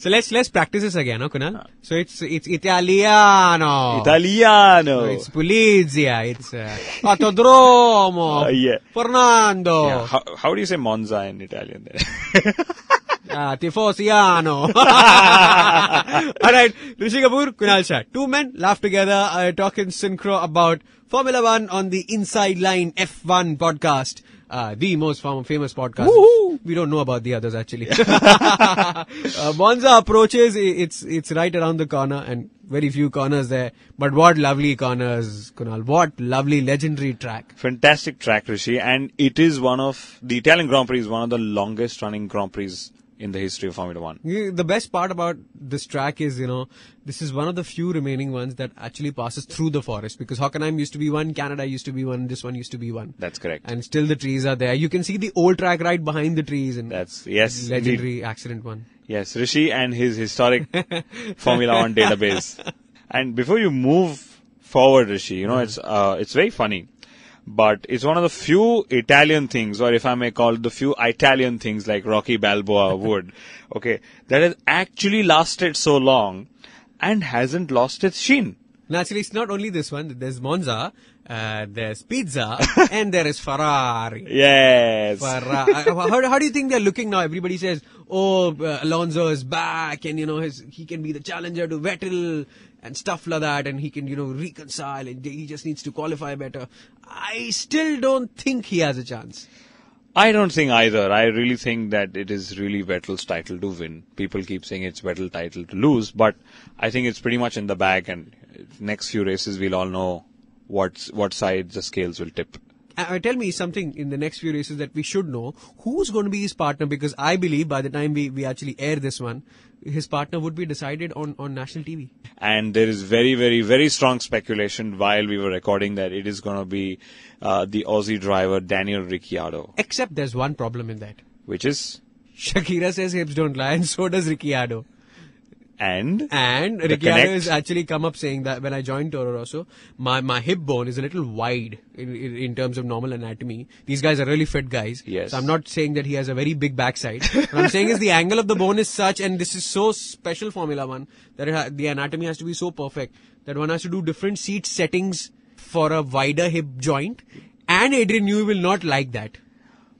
So let's let's practice this again, no, Kunal? Ah. So it's it's Italiano. Italiano. So it's Pulizia. It's uh, Autodromo. Uh, yeah. Fernando. Yeah. How, how do you say Monza in Italian then? uh, Tifosiano. All right, Rishi Kapoor, Kunal Shah. Two men laugh together, uh, talk in synchro about Formula One on the Inside Line F1 podcast uh, the most fam- famous podcast. Woo-hoo! We don't know about the others actually. uh, Monza approaches. It's it's right around the corner, and very few corners there. But what lovely corners, Kunal! What lovely legendary track! Fantastic track, Rishi, and it is one of the Italian Grand Prix is one of the longest running Grand Prix in the history of Formula One. The best part about this track is, you know, this is one of the few remaining ones that actually passes through the forest because Hockenheim used to be one, Canada used to be one, this one used to be one. That's correct. And still the trees are there. You can see the old track right behind the trees. And that's yes, legendary indeed. accident one. Yes, Rishi and his historic Formula One database. And before you move forward, Rishi, you know, mm. it's uh, it's very funny but it's one of the few Italian things, or if I may call it the few Italian things like Rocky Balboa would, okay, that has actually lasted so long and hasn't lost its sheen. Naturally, it's not only this one. There's Monza, uh, there's pizza, and there is Ferrari. Yes. Ferrari. how, how do you think they're looking now? Everybody says, oh, uh, Alonso is back, and you know, his, he can be the challenger to Vettel, and stuff like that, and he can, you know, reconcile, and he just needs to qualify better. I still don't think he has a chance. I don't think either. I really think that it is really Vettel's title to win. People keep saying it's Vettel's title to lose, but I think it's pretty much in the bag. And next few races, we'll all know what's what side the scales will tip. Uh, tell me something in the next few races that we should know. Who's going to be his partner? Because I believe by the time we, we actually air this one, his partner would be decided on, on national TV. And there is very, very, very strong speculation while we were recording that it is going to be uh, the Aussie driver Daniel Ricciardo. Except there's one problem in that. Which is? Shakira says hips don't lie, and so does Ricciardo. And and Ricciardo has actually come up saying that when I joined Toro Rosso, my, my hip bone is a little wide in, in, terms of normal anatomy. These guys are really fit guys. Yes. So I'm not saying that he has a very big backside. what I'm saying is the angle of the bone is such, and this is so special Formula One that ha- the anatomy has to be so perfect that one has to do different seat settings for a wider hip joint. And Adrian Newey will not like that.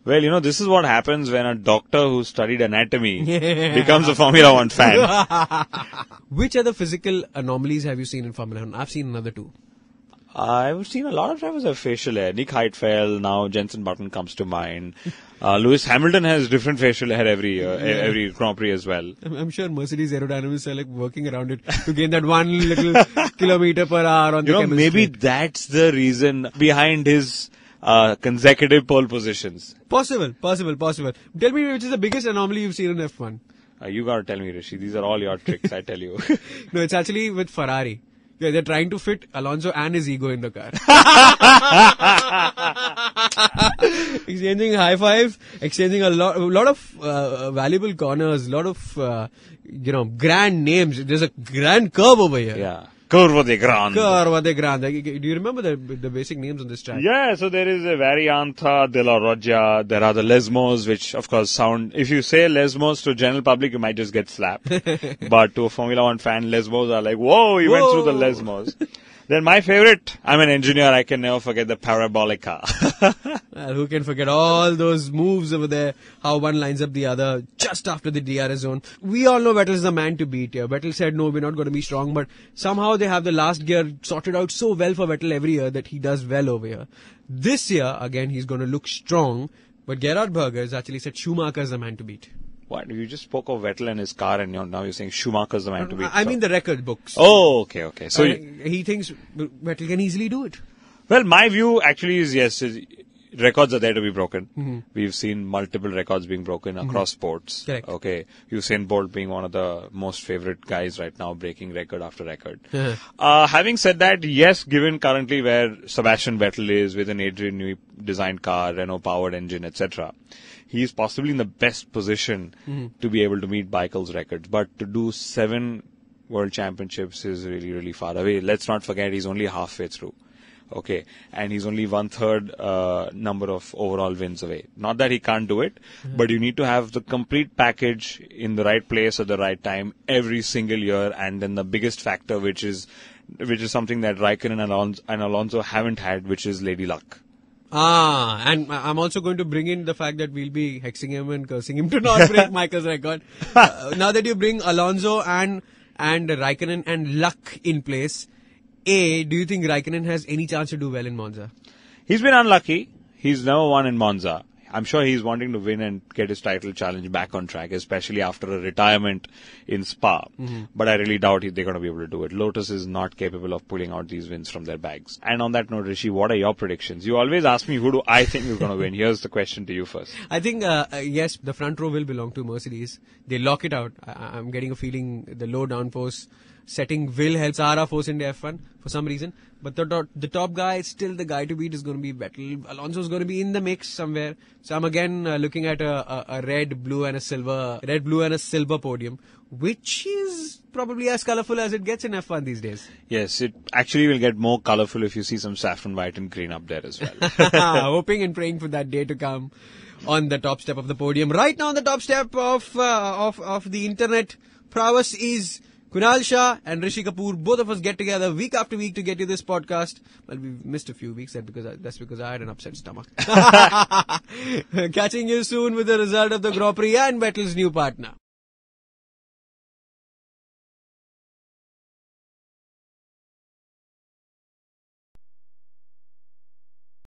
Well, you know, this is what happens when a doctor who studied anatomy yeah. becomes a Formula One fan. Which other physical anomalies have you seen in Formula One? I've seen another two. I've seen a lot of drivers have facial hair. Nick Heidfeld, now Jensen Button comes to mind. Uh, Lewis Hamilton has different facial hair every year, yeah. every Grand Prix as well. I'm, sure Mercedes aerodynamics are like working around it to gain that one little kilometer per hour on you the know, chemistry. Maybe that's the reason behind his uh, consecutive pole positions. Possible, possible, possible. Tell me which is the biggest anomaly you've seen in F1. Uh, you gotta tell me, Rishi. These are all your tricks, I tell you. no, it's actually with Ferrari. Yeah, they're trying to fit Alonso and his ego in the car. exchanging high fives, exchanging a lot, a lot of uh, valuable corners, a lot of uh, you know grand names. There's a grand curve over here. Yeah. Curvo de Grande. de Grande. Do you remember the, the basic names on this track? Yeah, so there is a Varianta de la Roja. There are the Lesmos, which of course sound, if you say Lesmos to general public, you might just get slapped. but to a Formula One fan, Lesmos are like, whoa, you whoa. went through the Lesmos. Then my favorite, I'm an engineer, I can never forget the parabolica. well, who can forget all those moves over there, how one lines up the other just after the DRS zone. We all know Vettel's the man to beat here. Vettel said, no, we're not going to be strong, but somehow they have the last gear sorted out so well for Vettel every year that he does well over here. This year, again, he's going to look strong, but Gerhard Berger has actually said Schumacher's the man to beat. What you just spoke of Vettel and his car, and you're, now you're saying Schumacher's the man to beat. I so. mean the record books. Oh, okay, okay. So uh, you, he thinks Vettel can easily do it. Well, my view actually is yes. Is records are there to be broken. Mm-hmm. We've seen multiple records being broken mm-hmm. across mm-hmm. sports. Correct. Okay, Usain Bolt being one of the most favorite guys right now, breaking record after record. Yeah. Uh-huh. Uh, having said that, yes, given currently where Sebastian Vettel is with an Adrian Newey designed car, Renault powered engine, etc., he is possibly in the best position mm-hmm. to be able to meet Michael's records. But to do seven world championships is really really far away. Let's not forget he's only halfway through. Okay, and he's only one third uh, number of overall wins away. Not that he can't do it, mm-hmm. but you need to have the complete package in the right place at the right time every single year, and then the biggest factor, which is which is something that Raikkonen and Alonso, and Alonso haven't had, which is lady luck. Ah, and I'm also going to bring in the fact that we'll be hexing him and cursing him to not break Michael's record. Uh, now that you bring Alonso and and Raikkonen and luck in place, a, do you think Raikkonen has any chance to do well in Monza? He's been unlucky. He's never won in Monza. I'm sure he's wanting to win and get his title challenge back on track, especially after a retirement in Spa. Mm-hmm. But I really doubt they're going to be able to do it. Lotus is not capable of pulling out these wins from their bags. And on that note, Rishi, what are your predictions? You always ask me who do I think is going to win. Here's the question to you first. I think uh, uh, yes, the front row will belong to Mercedes. They lock it out. I- am getting a feeling the low downforce setting will help Sahara force into F1 for some reason. But the, the top guy, still the guy to beat, is going to be Vettel. Alonso is going to be in the mix somewhere. So I'm again uh, looking at a, a, a, red, blue, and a silver, red, blue, and a silver podium, which is probably as colorful as it gets in F1 these days. Yes, it actually will get more colorful if you see some saffron white and green up there as well. Hoping and praying for that day to come on the top step of the podium. Right now, on the top step of uh, of of the internet prowess is Kunal Shah and Rishi Kapoor, both of us get together week after week to get you this podcast. Well, we missed a few weeks, because I, that's because I had an upset stomach. Catching you soon with the result of the Grand Prix and Battle's new partner.